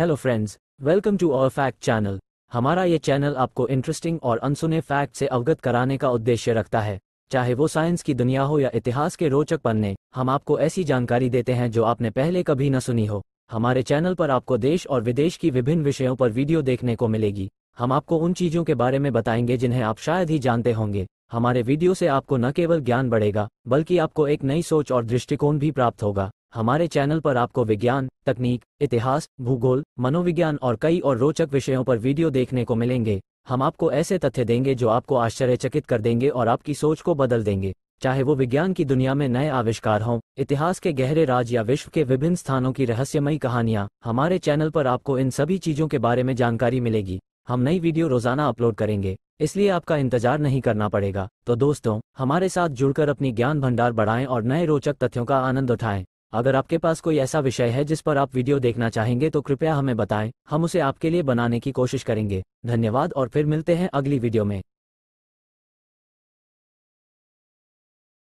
hello friends welcome to our fact channel हमारा ये channel आपको इंटरेस्टिंग और अनसुने फैक्ट से अवगत कराने का उद्देश्य रखता है चाहे वो साइंस की दुनिया हो या इतिहास के रोचक पन्ने हम आपको ऐसी जानकारी देते हैं जो आपने पहले कभी न सुनी हो हमारे चैनल पर आपको देश और विदेश की विभिन्न विषयों पर वीडियो देखने को मिलेगी हम आपको उन चीज़ों के बारे में बताएंगे जिन्हें आप शायद ही जानते होंगे हमारे वीडियो से आपको न केवल ज्ञान बढ़ेगा बल्कि आपको एक नई सोच और दृष्टिकोण भी प्राप्त होगा हमारे चैनल पर आपको विज्ञान तकनीक इतिहास भूगोल मनोविज्ञान और कई और रोचक विषयों पर वीडियो देखने को मिलेंगे हम आपको ऐसे तथ्य देंगे जो आपको आश्चर्यचकित कर देंगे और आपकी सोच को बदल देंगे चाहे वो विज्ञान की दुनिया में नए आविष्कार हों इतिहास के गहरे राज या विश्व के विभिन्न स्थानों की रहस्यमयी कहानियाँ हमारे चैनल पर आपको इन सभी चीजों के बारे में जानकारी मिलेगी हम नई वीडियो रोजाना अपलोड करेंगे इसलिए आपका इंतजार नहीं करना पड़ेगा तो दोस्तों हमारे साथ जुड़कर अपनी ज्ञान भंडार बढ़ाएं और नए रोचक तथ्यों का आनंद उठाएं अगर आपके पास कोई ऐसा विषय है जिस पर आप वीडियो देखना चाहेंगे तो कृपया हमें बताएं हम उसे आपके लिए बनाने की कोशिश करेंगे धन्यवाद और फिर मिलते हैं अगली वीडियो में